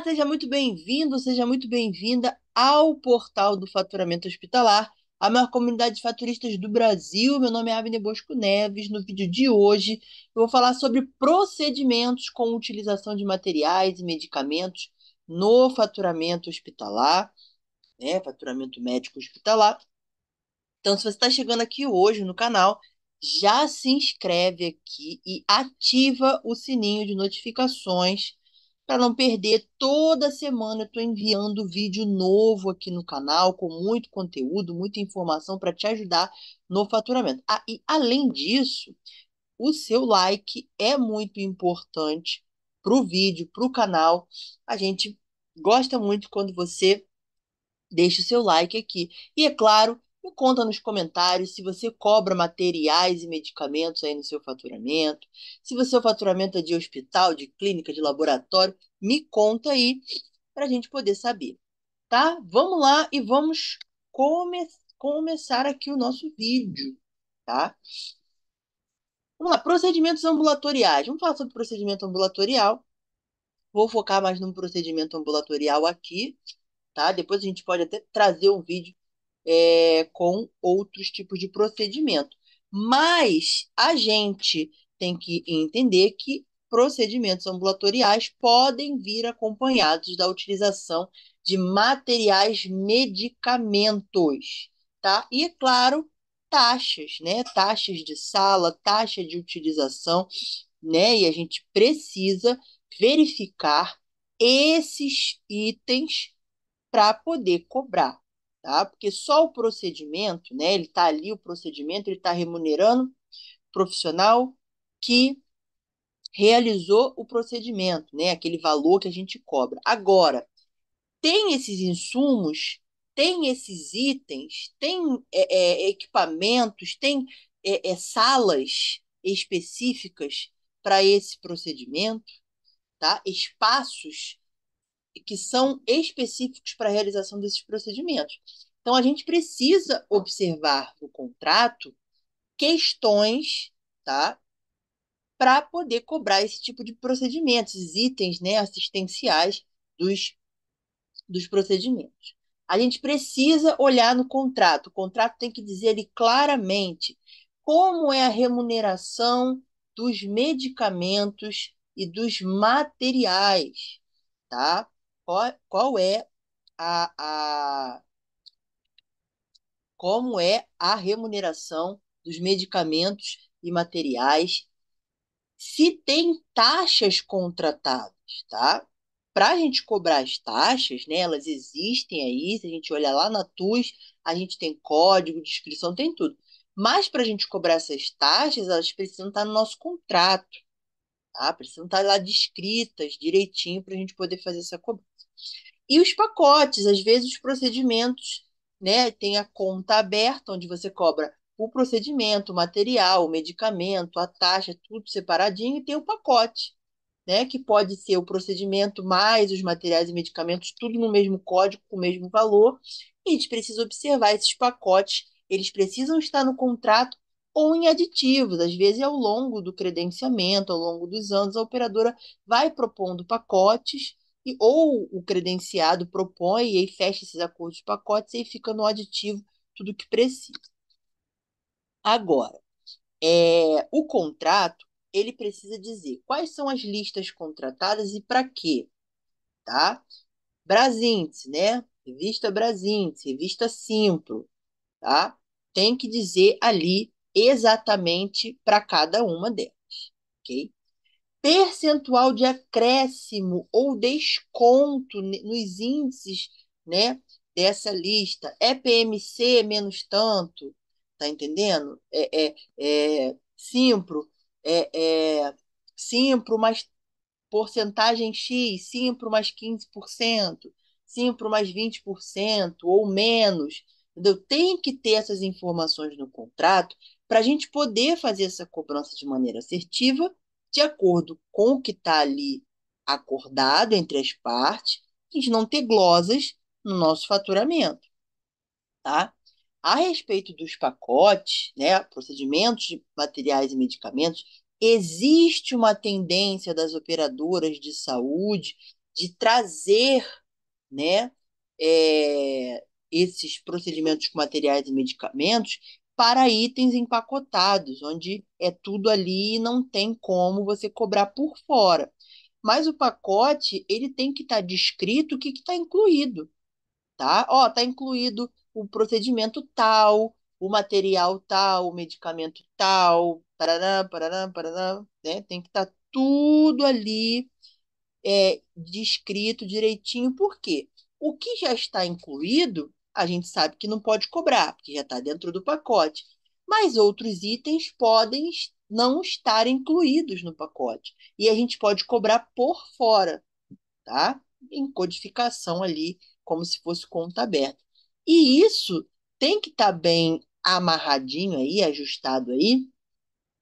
Olá, seja muito bem-vindo, seja muito bem-vinda ao Portal do Faturamento Hospitalar, a maior comunidade de faturistas do Brasil. Meu nome é Avenida Bosco Neves. No vídeo de hoje, eu vou falar sobre procedimentos com utilização de materiais e medicamentos no faturamento hospitalar, né? Faturamento médico hospitalar. Então, se você está chegando aqui hoje no canal, já se inscreve aqui e ativa o sininho de notificações para não perder. Toda semana eu estou enviando vídeo novo aqui no canal, com muito conteúdo, muita informação para te ajudar no faturamento. Ah, e além disso, o seu like é muito importante para o vídeo, para o canal. A gente gosta muito quando você deixa o seu like aqui. E é claro, me conta nos comentários se você cobra materiais e medicamentos aí no seu faturamento, se o seu faturamento é de hospital, de clínica, de laboratório, me conta aí para a gente poder saber, tá? Vamos lá e vamos come começar aqui o nosso vídeo, tá? Vamos lá, procedimentos ambulatoriais. Vamos falar sobre procedimento ambulatorial. Vou focar mais no procedimento ambulatorial aqui, tá? Depois a gente pode até trazer um vídeo é, com outros tipos de procedimento. Mas a gente tem que entender que procedimentos ambulatoriais podem vir acompanhados da utilização de materiais medicamentos, tá? E, é claro, taxas, né? Taxas de sala, taxa de utilização, né? E a gente precisa verificar esses itens para poder cobrar, tá? Porque só o procedimento, né? Ele está ali, o procedimento, ele está remunerando o profissional que realizou o procedimento, né? Aquele valor que a gente cobra. Agora, tem esses insumos, tem esses itens, tem é, é, equipamentos, tem é, é salas específicas para esse procedimento, tá? Espaços que são específicos para a realização desses procedimentos. Então, a gente precisa observar no contrato questões, tá? Para poder cobrar esse tipo de procedimentos, esses itens né, assistenciais dos, dos procedimentos. A gente precisa olhar no contrato. O contrato tem que dizer ali claramente como é a remuneração dos medicamentos e dos materiais, tá? qual, qual é a, a como é a remuneração dos medicamentos e materiais, se tem taxas contratadas, tá? Para a gente cobrar as taxas, né, elas existem aí, se a gente olhar lá na TUS, a gente tem código, descrição, tem tudo. Mas para a gente cobrar essas taxas, elas precisam estar tá no nosso contrato. Tá? Ah, precisam estar lá descritas direitinho para a gente poder fazer essa cobrança. E os pacotes, às vezes os procedimentos, né? Tem a conta aberta, onde você cobra o procedimento, o material, o medicamento, a taxa, tudo separadinho, e tem o pacote, né? Que pode ser o procedimento mais os materiais e medicamentos, tudo no mesmo código, com o mesmo valor. E a gente precisa observar esses pacotes, eles precisam estar no contrato ou em aditivos. Às vezes, ao longo do credenciamento, ao longo dos anos, a operadora vai propondo pacotes e ou o credenciado propõe e aí fecha esses acordos de pacotes e aí fica no aditivo tudo que precisa. Agora, é, o contrato ele precisa dizer quais são as listas contratadas e para quê, tá? Brasíndice, né? Revista Brasíntese, revista Simpro, tá? Tem que dizer ali exatamente para cada uma delas. ok? Percentual de acréscimo ou desconto nos índices né, dessa lista. é PMC menos tanto, tá entendendo? É, é, é Simpro, é, é Simpro mais porcentagem X, Simpro mais 15%, Simpro mais 20% ou menos. Entendeu? Tem que ter essas informações no contrato para a gente poder fazer essa cobrança de maneira assertiva, de acordo com o que está ali acordado entre as partes, a gente não ter glosas no nosso faturamento. Tá? A respeito dos pacotes, né, procedimentos de materiais e medicamentos, existe uma tendência das operadoras de saúde de trazer né, é, esses procedimentos com materiais e medicamentos para itens empacotados, onde é tudo ali e não tem como você cobrar por fora. Mas o pacote, ele tem que estar tá descrito o que está incluído, tá? Ó, está incluído o procedimento tal, o material tal, o medicamento tal, paraná, paraná, paraná, né? Tem que estar tá tudo ali é, descrito direitinho, por quê? O que já está incluído a gente sabe que não pode cobrar, porque já está dentro do pacote. Mas outros itens podem não estar incluídos no pacote. E a gente pode cobrar por fora, tá? Em codificação ali, como se fosse conta aberta. E isso tem que estar tá bem amarradinho aí, ajustado aí,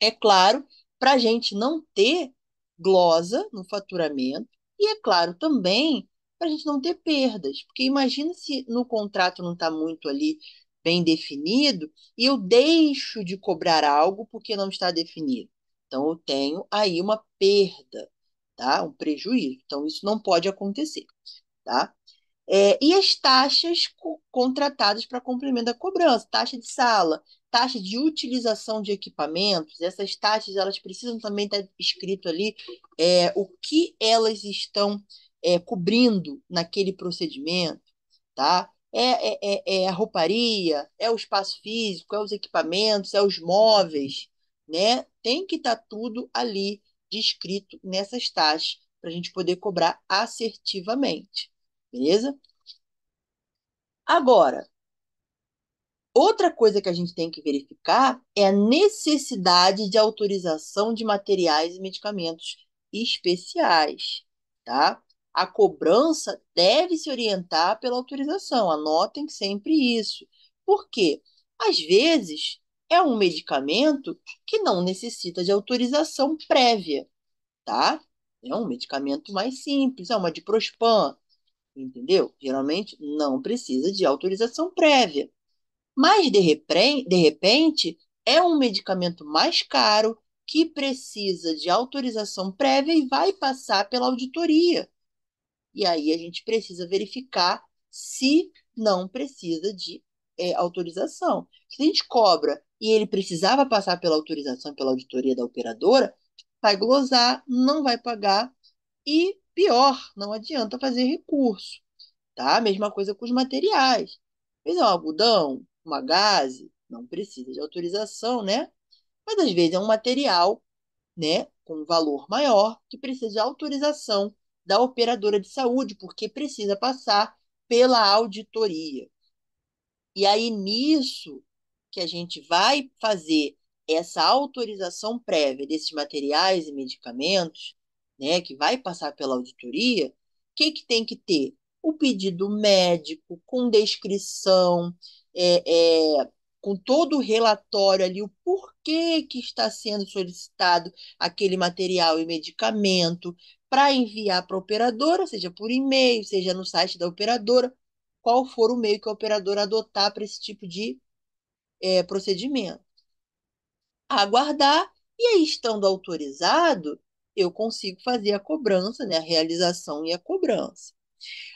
é claro, para a gente não ter glosa no faturamento, e é claro também para a gente não ter perdas. Porque imagina se no contrato não está muito ali bem definido e eu deixo de cobrar algo porque não está definido. Então, eu tenho aí uma perda, tá? um prejuízo. Então, isso não pode acontecer. Tá? É, e as taxas co contratadas para complemento da cobrança, taxa de sala, taxa de utilização de equipamentos, essas taxas elas precisam também estar tá escrito ali é, o que elas estão é, cobrindo naquele procedimento, tá? É, é, é, é, a rouparia, é o espaço físico, é os equipamentos, é os móveis, né? Tem que estar tá tudo ali descrito nessas taxas para a gente poder cobrar assertivamente, beleza? Agora, outra coisa que a gente tem que verificar é a necessidade de autorização de materiais e medicamentos especiais, tá? a cobrança deve se orientar pela autorização. Anotem sempre isso. Por quê? Às vezes é um medicamento que não necessita de autorização prévia, tá? É um medicamento mais simples, é uma diprospan, entendeu? Geralmente não precisa de autorização prévia. Mas de, de repente é um medicamento mais caro que precisa de autorização prévia e vai passar pela auditoria. E aí a gente precisa verificar se não precisa de é, autorização. Se a gente cobra e ele precisava passar pela autorização, pela auditoria da operadora, vai glosar, não vai pagar e, pior, não adianta fazer recurso. Tá? Mesma coisa com os materiais. é um algodão, uma gaze, não precisa de autorização, né? Mas às vezes é um material, né, com valor maior que precisa de autorização da operadora de saúde, porque precisa passar pela auditoria. E aí, nisso que a gente vai fazer essa autorização prévia desses materiais e medicamentos, né, que vai passar pela auditoria, o que, que tem que ter? O pedido médico, com descrição, é, é, com todo o relatório ali, o porquê que está sendo solicitado aquele material e medicamento, para enviar para a operadora, seja por e-mail, seja no site da operadora, qual for o meio que a operadora adotar para esse tipo de é, procedimento. Aguardar, e aí, estando autorizado, eu consigo fazer a cobrança, né, a realização e a cobrança.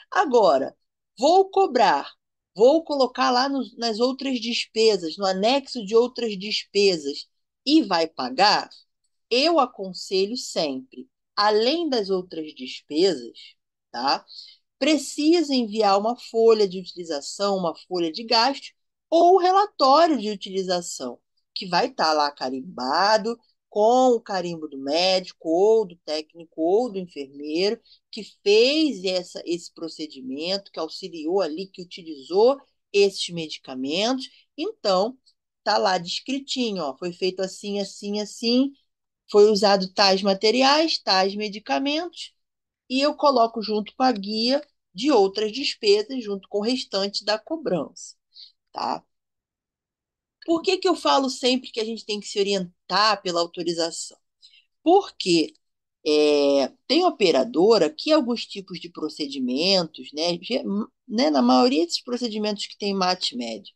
Agora, vou cobrar, vou colocar lá nas outras despesas, no anexo de outras despesas, e vai pagar? Eu aconselho sempre além das outras despesas, tá? precisa enviar uma folha de utilização, uma folha de gasto ou relatório de utilização, que vai estar tá lá carimbado com o carimbo do médico ou do técnico ou do enfermeiro que fez essa, esse procedimento, que auxiliou ali, que utilizou esses medicamentos. Então, tá lá descritinho, ó, foi feito assim, assim, assim, foi usado tais materiais, tais medicamentos, e eu coloco junto com a guia de outras despesas, junto com o restante da cobrança. Tá? Por que, que eu falo sempre que a gente tem que se orientar pela autorização? Porque é, tem operadora que alguns tipos de procedimentos, né, né, na maioria desses procedimentos que tem mate médio,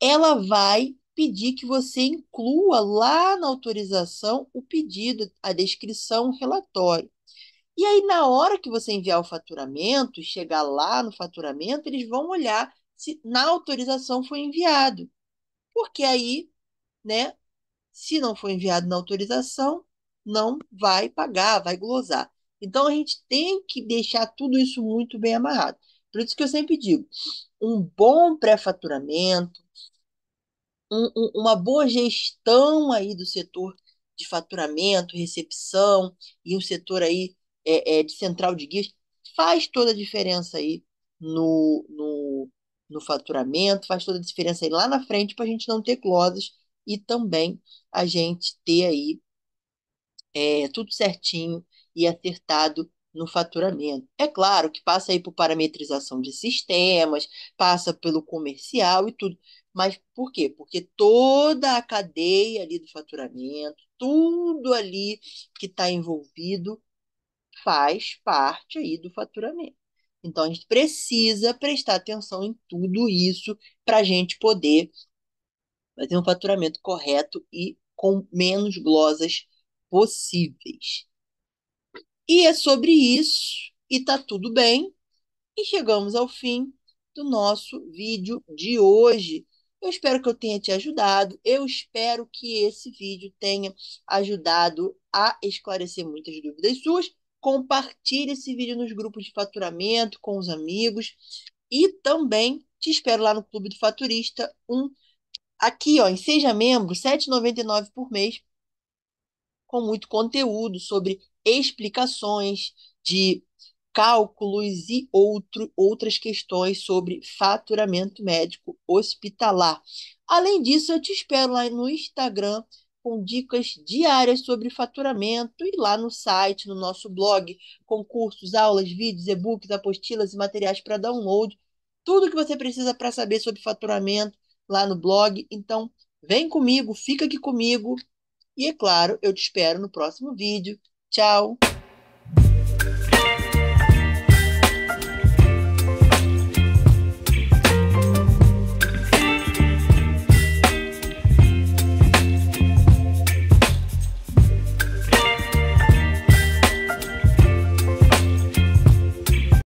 ela vai pedir que você inclua lá na autorização o pedido, a descrição, o relatório. E aí, na hora que você enviar o faturamento, chegar lá no faturamento, eles vão olhar se na autorização foi enviado. Porque aí, né, se não for enviado na autorização, não vai pagar, vai glosar. Então, a gente tem que deixar tudo isso muito bem amarrado. Por isso que eu sempre digo, um bom pré-faturamento, um, uma boa gestão aí do setor de faturamento, recepção e um setor aí é, é, de central de guias faz toda a diferença aí no, no, no faturamento, faz toda a diferença aí lá na frente para a gente não ter glosas e também a gente ter aí é, tudo certinho e acertado no faturamento. É claro que passa aí por parametrização de sistemas, passa pelo comercial e tudo, mas por quê? Porque toda a cadeia ali do faturamento, tudo ali que está envolvido, faz parte aí do faturamento. Então, a gente precisa prestar atenção em tudo isso para a gente poder fazer um faturamento correto e com menos glosas possíveis. E é sobre isso, e está tudo bem. E chegamos ao fim do nosso vídeo de hoje. Eu espero que eu tenha te ajudado. Eu espero que esse vídeo tenha ajudado a esclarecer muitas dúvidas suas. Compartilhe esse vídeo nos grupos de faturamento com os amigos e também te espero lá no Clube do Faturista, um aqui, ó, em seja membro, R$ 7,99 por mês, com muito conteúdo sobre explicações de cálculos e outro, outras questões sobre faturamento médico hospitalar. Além disso, eu te espero lá no Instagram com dicas diárias sobre faturamento e lá no site, no nosso blog, concursos, aulas, vídeos, e-books, apostilas e materiais para download. Tudo que você precisa para saber sobre faturamento lá no blog. Então, vem comigo, fica aqui comigo. E é claro, eu te espero no próximo vídeo. Tchau!